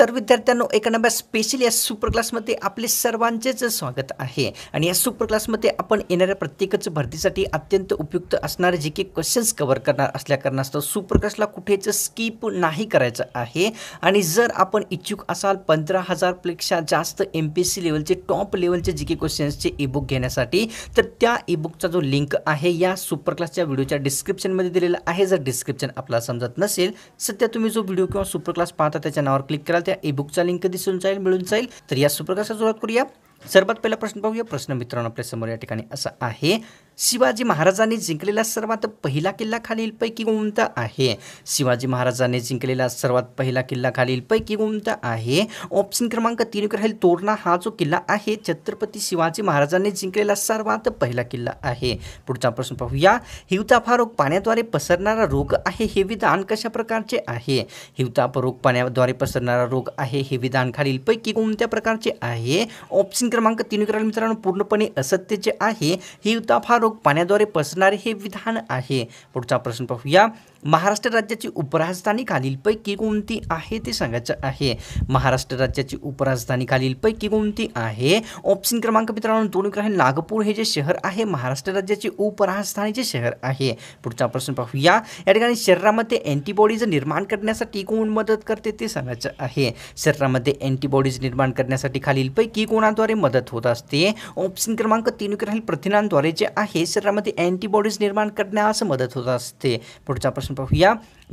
तर विद्यार्थ्यांनो एका नंबर स्पेशल या सुपर क्लासमध्ये आपले सर्वांचेच स्वागत आहे आणि या सुपर क्लासमध्ये आपण येणाऱ्या प्रत्येकच भरतीसाठी अत्यंत उपयुक्त असणारे जे काही क्वेश्चन्स कव्हर करणार असल्या कारणास्तव सुपर क्लासला कुठेच स्किप नाही करायचं आहे आणि जर आपण इच्छुक असाल पंधरा हजारपेक्षा जास्त एम पी एस सी लेवलचे टॉप लेवलचे जे काही क्वेश्चन्सचे ईबुक घेण्यासाठी तर त्या ईबुकचा जो लिंक आहे या सुपर क्लासच्या व्हिडिओच्या डिस्क्रिप्शनमध्ये दिलेला आहे जर डिस्क्रिप्शन आपल्याला समजत नसेल सध्या तुम्ही जो व्हिडिओ किंवा सुपर क्लास पाहता त्याच्या नावावर क्लिक कराल त्या ईबुकचा लिंक दिसून जाईल मिळून जाईल तर या सुप्रकाशा सुरुवात करूया सर्वात पहिला प्रश्न पाहूया प्रश्न मित्रांनो आपल्या समोर या ठिकाणी असा आहे शिवाजी महाराजांनी जिंकलेला सर्वात पहिला किल्ला खालीलपैकी कोणता आहे शिवाजी महाराजांनी जिंकलेला सर्वात पहिला किल्ला खालीलपैकी कोणता आहे ऑप्शन क्रमांक तीन राहील तोरणा हा जो किल्ला आहे छत्रपती शिवाजी महाराजांनी जिंकलेला सर्वात पहिला किल्ला आहे पुढचा प्रश्न पाहूया हिवताफा रोग पाण्याद्वारे पसरणारा रोग आहे हे विधान कशा प्रकारचे आहे हिवता रोग पाण्याद्वारे पसरणारा रोग आहे हे विधान खालीलपैकी कोणत्या प्रकारचे आहे ऑप्शन क्रमांक तीन करायला मित्रांनो पूर्णपणे असत्य जे आहे ही रोग पाण्याद्वारे पसरणारे हे विधान आहे पुढचा प्रश्न पाहूया महाराष्ट्र राज्याची उपराजधानी खालीलपैकी कोणती आहे ते सांगायचं आहे महाराष्ट्र राज्याची उपराजधानी खालीलपैकी कोणती आहे ऑप्शन क्रमांक मित्रांनो दोन आहे नागपूर हे जे शहर आहे महाराष्ट्र राज्याची उपराजधानीचे शहर आहे पुढचा प्रश्न पाहूया या ठिकाणी शरीरामध्ये अँटीबॉडीज निर्माण करण्यासाठी कोण मदत करते ते सांगायचं आहे शरीरामध्ये अँटीबॉडीज निर्माण करण्यासाठी खालीलपैकी कोणाद्वारे मदत होत असते ऑप्शन क्रमांक तीन राहील प्रथिनांद्वारे जे आहे शरीरामध्ये अँटीबॉडीज निर्माण करण्यास मदत होत असते पुढचा प्रश्न por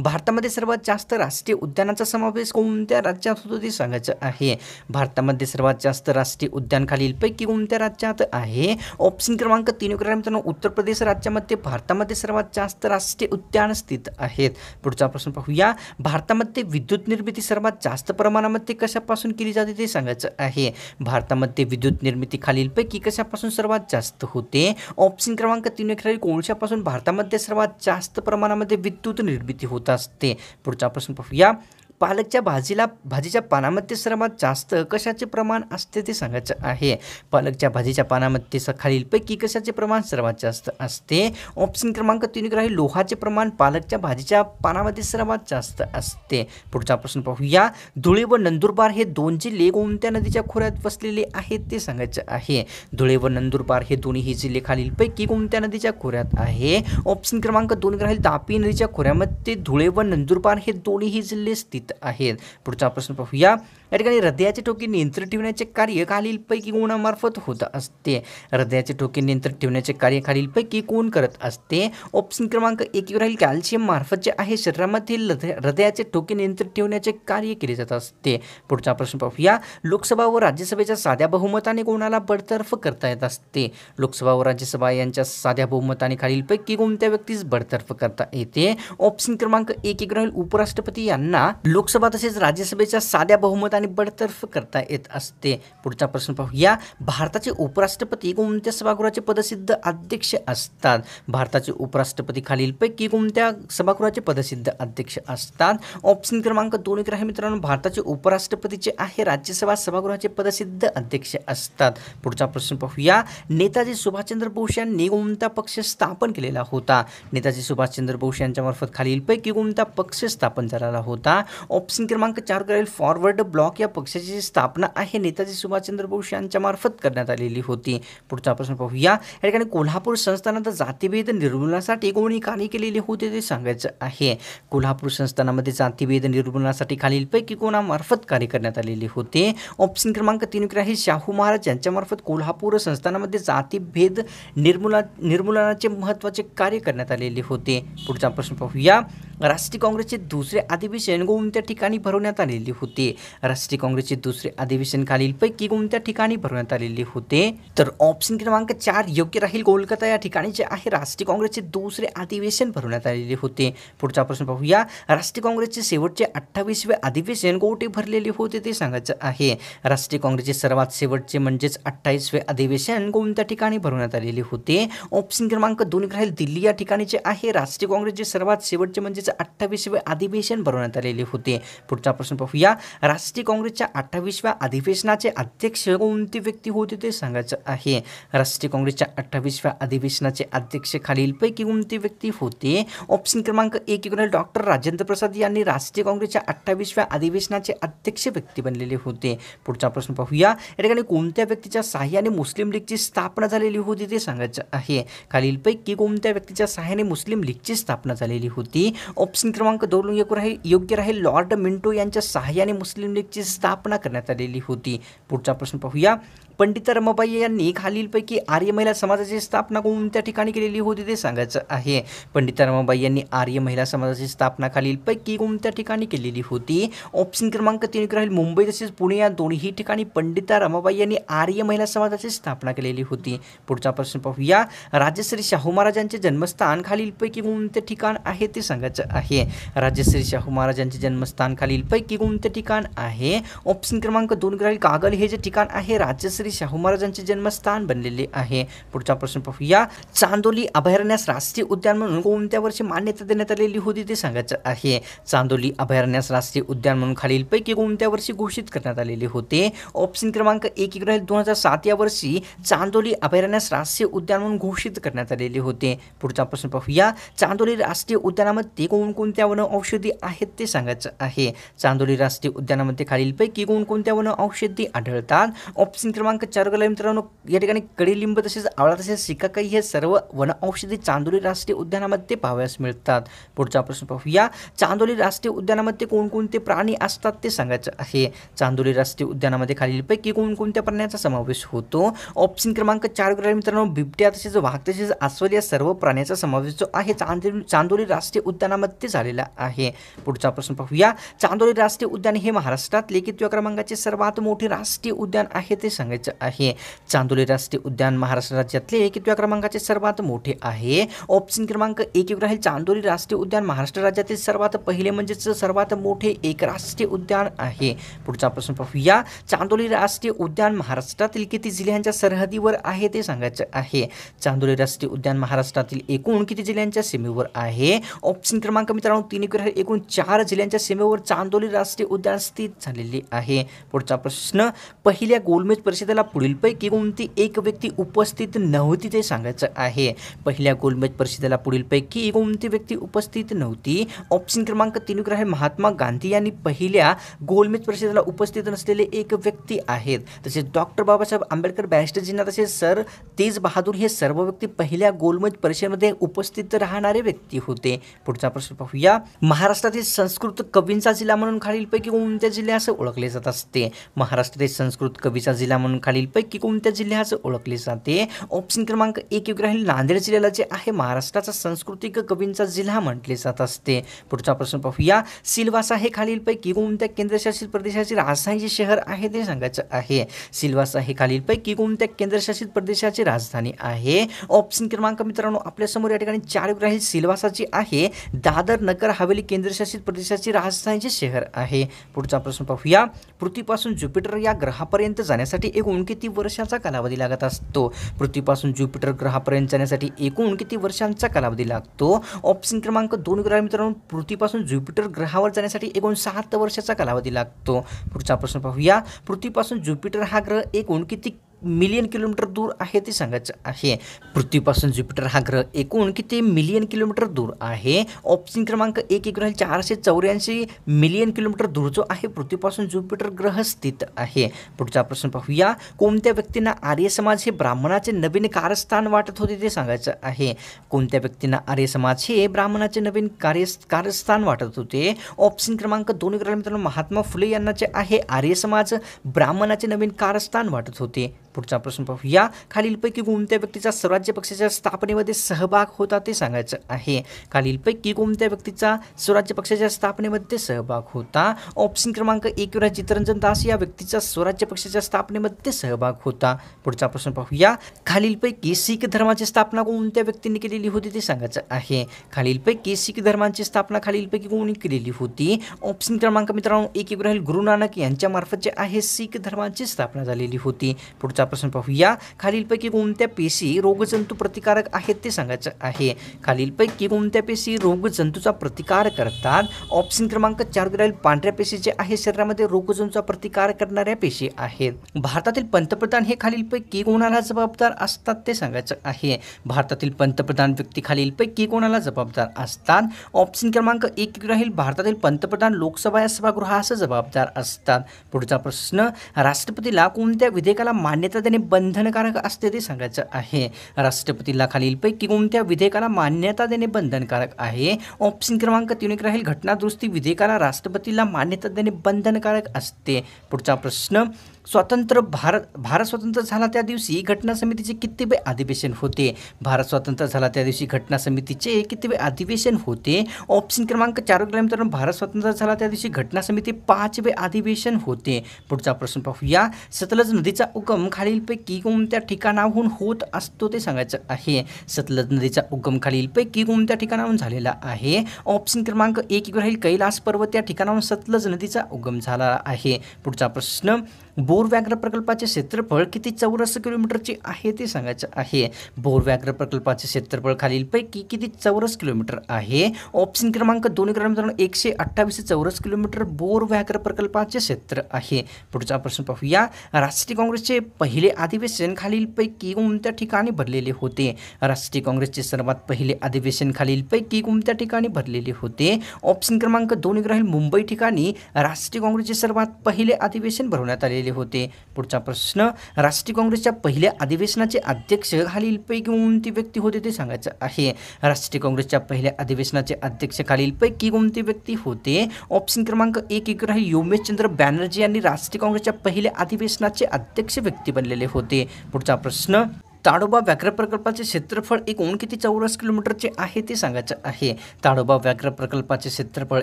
भारतामध्ये सर्वात जास्त राष्ट्रीय उद्यानाचा समावेश कोणत्या राज्यात होतो ते सांगायचं आहे भारतामध्ये सर्वात जास्त राष्ट्रीय उद्यान खालीलपैकी कोणत्या राज्यात आहे ऑप्शन क्रमांक तीन वगैरे मित्रांनो उत्तर प्रदेश राज्यामध्ये भारतामध्ये सर्वात जास्त राष्ट्रीय उद्यान स्थित आहेत पुढचा प्रश्न पाहूया भारतामध्ये विद्युत निर्मिती सर्वात जास्त प्रमाणामध्ये कशापासून केली जाते ते सांगायचं आहे भारतामध्ये विद्युत निर्मिती खालीलपैकी कशापासून सर्वात जास्त होते ऑप्शन क्रमांक तीन कोळशापासून भारतामध्ये सर्वात जास्त प्रमाणामध्ये विद्युत निर्मिती होते असते पुढचा प्रश्न पाहूया पालकच्या भाजीला भाजीच्या पानामध्ये सर्वात जास्त कशाचे प्रमाण असते ते सांगायचं आहे पालकच्या भाजीच्या पानामध्ये खालीलपैकी कशाचे प्रमाण सर्वात जास्त असते ऑप्शन क्रमांक तीन आहे लोहाचे प्रमाण पालकच्या भाजीच्या पानामध्ये सर्वात जास्त असते पुढचा प्रश्न पाहूया धुळे व नंदुरबार हे दोन जिल्हे कोणत्या नदीच्या खोऱ्यात वसलेले आहेत ते सांगायचं आहे धुळे व नंदुरबार हे दोन्ही जिल्हे खालीलपैकी कोणत्या नदीच्या खोऱ्यात आहे ऑप्शन क्रमांक दोन राहील तापी नदीच्या खोऱ्यामध्ये धुळे व नंदुरबार हे दोन्ही जिल्हे स्थित स्थित आहेत पुढचा प्रश्न पाहूया या ठिकाणी हृदयाचे ठोके नियंत्रित ठेवण्याचे कार्य खालीलपैकी कोणामार्फत होत असते हृदयाचे ठोके नियंत्रित ठेवण्याचे कार्य खालीलपैकी कोण करत असते ऑप्शन क्रमांक एक राहील कॅल्शियम मार्फत जे आहे शरीरामध्ये हृदयाचे ठोके नियंत्रित ठेवण्याचे कार्य केले जात असते पुढचा प्रश्न पाहूया लोकसभा व राज्यसभेच्या साध्या बहुमताने कोणाला बडतर्फ करता येत असते लोकसभा व राज्यसभा यांच्या साध्या बहुमताने खालीलपैकी कोणत्या व्यक्तीस बडतर्फ करता येते ऑप्शन क्रमांक एक एक राहील उपराष्ट्रपती यांना लोकसभा तसेच राज्यसभेच्या साध्या बहुमताने बडतर्फ करता येत असते पुढचा प्रश्न पाहूया भारताचे उपराष्ट्रपती कोणत्या सभागृहाचे पदसिद्ध अध्यक्ष असतात भारताचे उपराष्ट्रपती खालीलपैकी कोणत्या सभागृहाचे पदसिद्ध अध्यक्ष असतात ऑप्शन क्रमांक दोन एक आहे मित्रांनो भारताचे उपराष्ट्रपती जे आहे राज्यसभा सभागृहाचे पदसिद्ध अध्यक्ष असतात पुढचा प्रश्न पाहूया नेताजी सुभाषचंद्र बोस यांनी कोणता पक्ष स्थापन केलेला होता नेताजी सुभाषचंद्र बोस यांच्यामार्फत खालीलपैकी कोणता पक्ष स्थापन झालेला होता ऑप्शन क्रमांक चार करेल फॉरवर्ड ब्लॉक या पक्षाची जी स्थापना आहे नेताजी सुभाषचंद्र बोस यांच्या मार्फत करण्यात आलेली होती पुढचा प्रश्न पाहूया या ठिकाणी कोल्हापूर संस्थानात जातीभेद निर्मूलनासाठी कोणी कार्य केलेले होते ते सांगायचं आहे कोल्हापूर संस्थानामध्ये जातीभेद निर्मूलनासाठी खालीलपैकी कोणामार्फत कार्य करण्यात आलेले होते ऑप्शन क्रमांक तीन आहे शाहू महाराज यांच्यामार्फत कोल्हापूर संस्थानामध्ये जातीभेद निर्मूला निर्मूलनाचे महत्त्वाचे कार्य करण्यात आलेले होते पुढचा प्रश्न पाहूया राष्ट्रीय काँग्रेसचे दुसरे अधिवेशन कोणत्या ठिकाणी भरवण्यात आलेले होते राष्ट्रीय काँग्रेसचे दुसरे अधिवेशन खालीलपैकी कोणत्या ठिकाणी भरवण्यात आलेले होते तर ऑप्शन क्रमांक चार योग्य राहील कोलकाता या ठिकाणी जे आहे राष्ट्रीय काँग्रेसचे दुसरे अधिवेशन भरवण्यात आलेले होते पुढचा प्रश्न पाहूया राष्ट्रीय काँग्रेसचे शेवटचे अठ्ठावीसवे अधिवेशन कोठे भरलेले होते ते सांगायचं आहे राष्ट्रीय काँग्रेसचे सर्वात शेवटचे म्हणजेच अठ्ठावीसवे अधिवेशन कोणत्या ठिकाणी भरवण्यात आलेले होते ऑप्शन क्रमांक दोन राहील दिल्ली या ठिकाणी जे आहे राष्ट्रीय काँग्रेसचे सर्वात शेवटचे म्हणजेच काँग्रेसचे अठ्ठावीसवे अधिवेशन भरवण्यात आलेले होते पुढचा प्रश्न पाहूया राष्ट्रीय काँग्रेसच्या अठ्ठावीसव्या अधिवेशनाचे अध्यक्ष कोणती व्यक्ती होती ते सांगायचं आहे राष्ट्रीय काँग्रेसच्या अठ्ठावीसव्या अधिवेशनाचे अध्यक्ष खालील पैकी कोणती व्यक्ती होते ऑप्शन क्रमांक एक इकडे डॉक्टर राजेंद्र प्रसाद यांनी राष्ट्रीय काँग्रेसच्या अठ्ठावीसव्या अधिवेशनाचे अध्यक्ष व्यक्ती बनलेले होते पुढचा प्रश्न पाहूया या ठिकाणी कोणत्या व्यक्तीच्या सहाय्याने मुस्लिम लीगची स्थापना झालेली होती ते सांगायचं आहे खालील पैकी कोणत्या व्यक्तीच्या सहाय्याने मुस्लिम लीगची स्थापना झालेली होती ऑप्शन क्रमांक दोन राहील योग्य राहील लॉर्ड मिंटो यांच्या सहाय्याने मुस्लिम लीगची स्थापना करण्यात आलेली होती पुढचा प्रश्न पाहूया पंडित रमाबाई यांनी खालीलपैकी आर्य महिला समाजाची स्थापना कोणत्या ठिकाणी केलेली होती ते सांगायचं आहे पंडिता रमाबाई यांनी आर्य महिला समाजाची स्थापना खालीलपैकी कोणत्या ठिकाणी केलेली होती ऑप्शन क्रमांक तीन राहील मुंबई तसेच पुणे या दोन्ही ठिकाणी पंडिता रमाबाई यांनी आर्य महिला समाजाची स्थापना केलेली होती पुढचा प्रश्न पाहूया राजश्री शाहू महाराजांचे जन्मस्थान खालीलपैकी कोणते ठिकाण आहे ते सांगायचं आहे राजश्री शाहू महाराजांचे जन्मस्थान खालीलपैकी कोणते ठिकाण आहे ऑप्शन क्रमांक दोन राहील कागल हे जे ठिकाण आहे राजश्री छत्रपती शाहू महाराजांचे जन्मस्थान बनलेले आहे पुढचा प्रश्न पाहूया चांदोली अभयारण्यास राष्ट्रीय उद्यान म्हणून कोणत्या वर्षी मान्यता देण्यात आलेली होती ते सांगायचं आहे चांदोली अभयारण्यास राष्ट्रीय उद्यान म्हणून खालील पैकी कोणत्या वर्षी घोषित करण्यात आलेले होते ऑप्शन क्रमांक एक एक दोन हजार सात या वर्षी चांदोली अभयारण्यास राष्ट्रीय उद्यान म्हणून घोषित करण्यात आलेले होते पुढचा प्रश्न पाहूया चांदोली राष्ट्रीय उद्यानामध्ये कोणकोणत्या वन औषधी आहेत ते सांगायचं आहे चांदोली राष्ट्रीय उद्यानामध्ये खालील खालीलपैकी कोणकोणत्या वन औषधी आढळतात ऑप्शन क्रमांक क्रमांक चार गेला मित्रांनो या ठिकाणी कडीलिंब तसेच आवळा तसेच सिकाकाई हे सर्व वनऔषधी चांदोली राष्ट्रीय उद्यानामध्ये पाहाव्यास मिळतात पुढचा प्रश्न पाहूया चांदोली राष्ट्रीय उद्यानामध्ये कोणकोणते प्राणी असतात ते सांगायचं आहे चांदोली राष्ट्रीय उद्यानामध्ये खालीलपैकी कोणकोणत्या प्राण्याचा समावेश होतो ऑप्शन क्रमांक चार गेला मित्रांनो बिबट्या तसेच वाघ तसेच अस्वल या सर्व प्राण्याचा समावेश जो आहे चांदोली चांदोली राष्ट्रीय उद्यानामध्ये झालेला आहे पुढचा प्रश्न पाहूया चांदोली राष्ट्रीय उद्यान हे महाराष्ट्रात लेखित्व क्रमांकाचे सर्वात मोठे राष्ट्रीय उद्यान आहे ते सांगायचं आहे चांदोली राष्ट्रीय उद्यान महाराष्ट्र राज्यातले कितव्या क्रमांकाचे सर्वात मोठे आहे ऑप्शन क्रमांक एक एक राहील चांदोली राष्ट्रीय उद्यान महाराष्ट्र राज्यातील सर्वात पहिले म्हणजेच सर्वात मोठे एक राष्ट्रीय उद्यान आहे पुढचा प्रश्न पाहूया चांदोली राष्ट्रीय उद्यान महाराष्ट्रातील किती जिल्ह्यांच्या सरहदीवर आहे ते सांगायचं आहे चांदोली राष्ट्रीय उद्यान महाराष्ट्रातील एकूण किती जिल्ह्यांच्या सीमेवर आहे ऑप्शन क्रमांक मित्रांनो तीन एकूण चार जिल्ह्यांच्या सीमेवर चांदोली राष्ट्रीय उद्यान स्थित झालेले आहे पुढचा प्रश्न पहिल्या गोलमेज परिषद त्याला पुढीलपैकी कोणती एक व्यक्ती उपस्थित नव्हती ते सांगायचं आहे पहिल्या गोलमेज परिषदेला पुढीलपैकी कोणती व्यक्ती उपस्थित नव्हती ऑप्शन क्रमांक तीन ग्रह महात्मा गांधी यांनी पहिल्या गोलमेज परिषदेला उपस्थित नसलेले एक व्यक्ती आहेत तसेच डॉक्टर बाबासाहेब आंबेडकर बॅरिस्टरजींना तसेच सर तेज बहादूर हे सर्व व्यक्ती पहिल्या गोलमेज परिषदेमध्ये उपस्थित राहणारे व्यक्ती होते पुढचा प्रश्न पाहूया महाराष्ट्रातील संस्कृत कवींचा जिल्हा म्हणून खालीलपैकी कोणत्या जिल्ह्या असं ओळखले जात असते महाराष्ट्रातील संस्कृत कवीचा जिल्हा म्हणून खालील खालीलपैकी कोणत्या जिल्ह्याचं ओळखले जाते ऑप्शन क्रमांक एक योग्य राहील नांदेड जिल्ह्याला जे आहे महाराष्ट्राचा सांस्कृतिक कवींचा जिल्हा म्हटले जात असते पुढचा प्रश्न पाहूया सिलवासा हे खालीलपैकी कोणत्या केंद्रशासित प्रदेशाची राजधानी जे शहर आहे ते सांगायचं आहे सिलवासा हे खालीलपैकी कोणत्या केंद्रशासित प्रदेशाची राजधानी आहे ऑप्शन क्रमांक मित्रांनो आपल्यासमोर या ठिकाणी चार योग्य राहील सिलवासा आहे दादर नगर हवेली केंद्रशासित प्रदेशाची राजधानी जे शहर आहे पुढचा प्रश्न पाहूया पृथ्वीपासून ज्युपिटर या ग्रहापर्यंत जाण्यासाठी एक कोण किती वर्षाचा कालावधी लागत असतो पृथ्वीपासून ज्युपिटर ग्रहापर्यंत जाण्यासाठी एकूण किती वर्षांचा कालावधी लागतो ऑप्शन क्रमांक दोन ग्रह मित्रांनो पृथ्वीपासून ज्युपिटर ग्रहावर जाण्यासाठी एकूण सात वर्षाचा कालावधी लागतो पुढचा प्रश्न पाहूया पृथ्वीपासून ज्युपिटर हा ग्रह एकूण किती मिलियन किलोमीटर दूर आहे ते सांगायचं आहे पृथ्वीपासून ज्युपिटर हा ग्रह एकूण किती मिलियन किलोमीटर दूर आहे ऑप्शन क्रमांक एक एक चारशे चौऱ्याऐंशी मिलियन किलोमीटर दूर जो आहे पृथ्वीपासून ज्युपिटर ग्रह स्थित आहे पुढचा प्रश्न पाहूया कोणत्या व्यक्तींना आर्य समाज हे ब्राह्मणाचे नवीन कारस्थान वाटत होते ते सांगायचं आहे कोणत्या व्यक्तींना आर्य समाज हे ब्राह्मणाचे नवीन कार्य कारस्थान वाटत होते ऑप्शन क्रमांक दोन ग्रह मित्रांनो महात्मा फुले यांना जे आहे आर्य समाज ब्राह्मणाचे नवीन कारस्थान वाटत होते पुढचा प्रश्न या खालीलपैकी कोणत्या व्यक्तीचा स्वराज्य पक्षाच्या स्थापनेमध्ये सहभाग होता ते सांगायचं आहे खालीलपैकी कोणत्या व्यक्तीचा स्वराज्य पक्षाच्या स्थापनेमध्ये सहभाग होता ऑप्शन क्रमांक एक चित्रंजन दास या व्यक्तीचा स्वराज्य पक्षाच्या स्थापनेमध्ये सहभाग होता पुढचा प्रश्न पाहूया खालीलपैकी सिख धर्माची स्थापना कोणत्या व्यक्तीने केलेली होती ते सांगायचं आहे खालीलपैकी सिख धर्माची स्थापना खालीलपैकी कोणी केलेली होती ऑप्शन क्रमांक मित्रांनो एक एक राहील गुरु नानक मार्फत जे आहे सिख धर्माची स्थापना झालेली होती पुढचा प्रश्न या खालीलपैकी कोणत्या पेशी रोगजंतू प्रतिकारक आहेत ते सांगायचं आहे खालीलपैकी कोणत्या पेशी रोगजंतूचा प्रतिकार करतात ऑप्शन क्रमांक चार राहील पांढऱ्या पेशी जे आहे शरीरामध्ये रोगजंतूचा प्रतिकार करणाऱ्या पेशी आहेत भारतातील पंतप्रधान हे खालीलपैकी कोणाला जबाबदार असतात ते सांगायचं आहे भारतातील पंतप्रधान व्यक्ती खालीलपैकी कोणाला जबाबदार असतात ऑप्शन क्रमांक एक राहील भारतातील पंतप्रधान लोकसभा या सभागृहास जबाबदार असतात पुढचा प्रश्न राष्ट्रपतीला कोणत्या विधेयकाला मान्यता त्याने बंधनकारक असते ते सांगायचं आहे राष्ट्रपतीला खालीलपैकी कोणत्या विधेयकाला मान्यता देणे बंधनकारक आहे ऑप्शन क्रमांक तीन एक राहील घटनादुरुस्ती विधेयकाला राष्ट्रपतीला मान्यता देणे बंधनकारक असते पुढचा प्रश्न स्वतंत्र भारत भारत स्वतंत्र झाला त्या दिवशी घटना समितीचे कितीबे अधिवेशन होते भारत स्वतंत्र झाला त्या दिवशी घटना समितीचे कितीबे अधिवेशन होते ऑप्शन क्रमांक चार मित्रांनो भारत स्वतंत्र झाला त्या दिवशी घटना समिती पाचवे अधिवेशन होते पुढचा प्रश्न पाहूया सतलज नदीचा उगम खालीलपैकी कोणत्या ठिकाणाहून होत असतो ते सांगायचं आहे सतलज नदीचा उगम खालीलपैकी कोणत्या ठिकाणाहून झालेला आहे ऑप्शन क्रमांक एक राहील कैलास पर्वत या ठिकाणाहून सतलज नदीचा उगम झाला आहे पुढचा प्रश्न बोर व्याघ्र प्रकल्पाचे क्षेत्रफळ किती चौरस किलोमीटरचे आहे ते सांगायचं आहे बोर व्याघ्र प्रकल्पाचे क्षेत्रफळ खालीलपैकी किती चौरस किलोमीटर आहे ऑप्शन क्रमांक दोन्ही क्रमांक एकशे अठ्ठावीस चौरस किलोमीटर बोर व्याघ्र प्रकल्पाचे क्षेत्र आहे पुढचा प्रश्न पाहूया राष्ट्रीय काँग्रेसचे पहिले अधिवेशन खालीलपैकी कोणत्या ठिकाणी भरलेले होते राष्ट्रीय काँग्रेसचे सर्वात पहिले अधिवेशन खालीलपैकी कोणत्या ठिकाणी भरलेले होते ऑप्शन क्रमांक दोन ग्रह मुंबई ठिकाणी राष्ट्रीय काँग्रेसचे सर्वात पहिले अधिवेशन भरवण्यात आलेले होते पुढचा प्रश्न राष्ट्रीय काँग्रेसच्या पहिल्या अधिवेशनाचे अध्यक्ष खालीलपैकी कोणती व्यक्ती होते ते सांगायचं आहे राष्ट्रीय काँग्रेसच्या पहिल्या अधिवेशनाचे अध्यक्ष खालीलपैकी कोणती व्यक्ती होते ऑप्शन क्रमांक एक एक राहील चंद्र बॅनर्जी यांनी राष्ट्रीय काँग्रेसच्या पहिल्या अधिवेशनाचे अध्यक्ष व्यक्ती बनलेले होते पुढचा प्रश्न ताडोबा व्याघ्र प्रकल्पाचे क्षेत्रफळ एकूण किती चौरस किलोमीटरचे आहे ते सांगायचं आहे ताडोबा व्याघ्र प्रकल्पाचे क्षेत्रफळ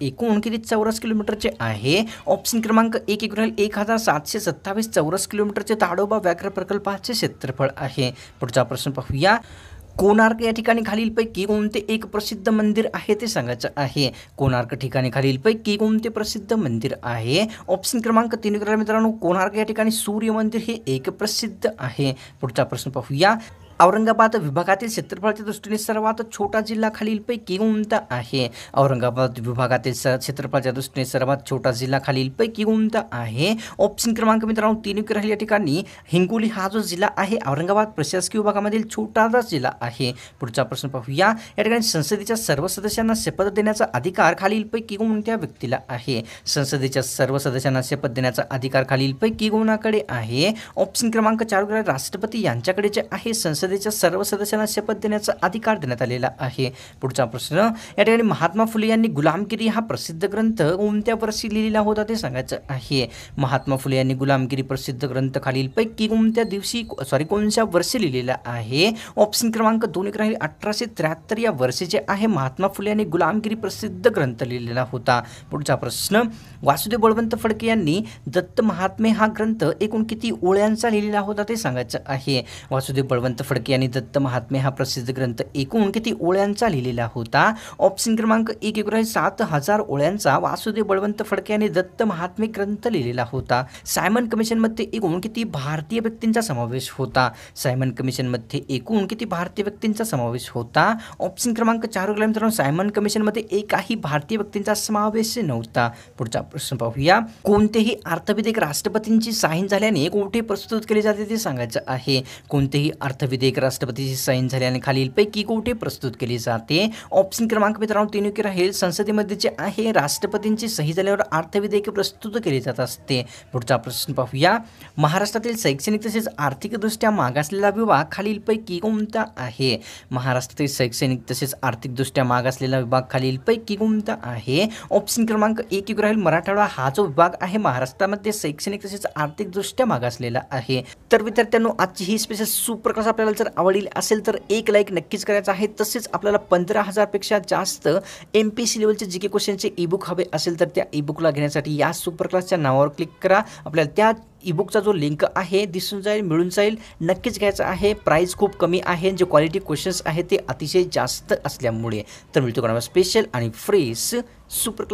एकूण किती चौरस किलोमीटरचे आहे ऑप्शन क्रमांक एक एक एक हजार सातशे सत्तावीस चौरस किलोमीटरचे ताडोबा व्याघ्र प्रकल्पाचे क्षेत्रफळ आहे पुढचा प्रश्न पाहूया कोणार्क या ठिकाणी खालीलपैकी कोणते एक प्रसिद्ध मंदिर आहे ते सांगायचं आहे कोणार्क ठिकाणी खालीलपैकी कोणते प्रसिद्ध मंदिर आहे ऑप्शन क्रमांक तीन मित्रांनो कोणार्क या ठिकाणी सूर्य मंदिर हे एक प्रसिद्ध आहे पुढचा प्रश्न पाहूया औरंगाबाद विभागातील क्षेत्रफळाच्या दृष्टीने सर्वात छोटा जिल्हा खालीलपैकी कोणता आहे औरंगाबाद विभागातील क्षेत्रफळाच्या दृष्टीने सर्वात छोटा जिल्हा खालीलपैकी कोणता आहे ऑप्शन क्रमांक मित्रांनो तीन राहील या ठिकाणी हिंगोली हा जो जिल्हा आहे औरंगाबाद प्रशासकीय विभागामधील छोटासा जिल्हा आहे पुढचा प्रश्न पाहूया या ठिकाणी संसदेच्या सर्व सदस्यांना शपथ देण्याचा अधिकार खालीलपैकी कोणत्या व्यक्तीला आहे संसदेच्या सर्व सदस्यांना शपथ देण्याचा अधिकार खालीलपैकी कोणाकडे आहे ऑप्शन क्रमांक चार राष्ट्रपती यांच्याकडे जे आहे संसद संसदेच्या सर्व सदस्यांना शपथ देण्याचा अधिकार देण्यात आलेला आहे पुढचा प्रश्न या ठिकाणी महात्मा फुले यांनी गुलामगिरी हा प्रसिद्ध ग्रंथ कोणत्या वर्षी लिहिलेला होता ते सांगायचं आहे महात्मा फुले यांनी गुलामगिरी प्रसिद्ध ग्रंथ खालीलपैकी कोणत्या दिवशी सॉरी कोणत्या वर्षी लिहिलेला आहे ऑप्शन क्रमांक दोन एक राहील अठराशे त्र्याहत्तर या वर्षी जे आहे महात्मा फुले यांनी गुलामगिरी प्रसिद्ध ग्रंथ लिहिलेला होता पुढचा प्रश्न वासुदेव बळवंत फडके यांनी दत्त महात्मे हा ग्रंथ एकूण किती ओळ्यांचा लिहिलेला होता ते सांगायचं आहे वासुदेव बळवंत फडके फडके यांनी दत्त महात्मे हा प्रसिद्ध ग्रंथ एकूण किती ओळ्यांचा लिहिलेला होता ऑप्शन क्रमांक एक एकोणीसशे सात हजार ओळ्यांचा वासुदेव बळवंत फडके यांनी दत्त महात्मे ग्रंथ लिहिलेला होता सायमन कमिशन मध्ये एकूण किती भारतीय व्यक्तींचा समावेश होता सायमन कमिशन मध्ये एकूण किती भारतीय व्यक्तींचा समावेश होता ऑप्शन क्रमांक चार मित्रांनो सायमन मध्ये एकाही भारतीय व्यक्तींचा समावेश नव्हता पुढचा प्रश्न पाहूया कोणतेही अर्थविधेयक राष्ट्रपतींची साईन झाल्याने कोठे प्रस्तुत केले जाते ते सांगायचं आहे कोणतेही अर्थविधेयक एक राष्ट्रपतीची साईन झाली आणि खालीलपैकी कोठे प्रस्तुत केली जाते ऑप्शन क्रमांक मित्रांनो तीन योग्य राहील संसदेमध्ये जे आहे राष्ट्रपतींची सही झाल्यावर अर्थविधेयके प्रस्तुत केली जात असते पुढचा प्रश्न पाहूया महाराष्ट्रातील शैक्षणिक तसेच आर्थिकदृष्ट्या मागासलेला विभाग खालीलपैकी कोणता आहे महाराष्ट्रातील शैक्षणिक तसेच आर्थिकदृष्ट्या मागासलेला विभाग खालीलपैकी कोणता आहे ऑप्शन क्रमांक एक युग राहील मराठवाडा हा जो विभाग आहे महाराष्ट्रामध्ये शैक्षणिक तसेच आर्थिकदृष्ट्या मागासलेला आहे तर विद्यार्थ्यांनो आजची ही स्पेशल सुप्रकाश आपल्याला जर आवडील असेल तर एक लाईक नक्कीच करायचं आहे तसेच आपल्याला पंधरा हजारपेक्षा जास्त एम पी सी लेवलचे जी के क्वेश्चनचे ईबुक हवे असेल तर त्या ईबुकला घेण्यासाठी या सुपर क्लासच्या नावावर क्लिक करा आपल्याला त्या ईबुकचा जो लिंक आहे दिसून जाईल मिळून जाईल नक्कीच घ्यायचा आहे प्राईस खूप कमी आहे जे क्वालिटी क्वेश्चन्स आहेत ते अतिशय जास्त असल्यामुळे तर मिळतो स्पेशल आणि फ्रेश सुपर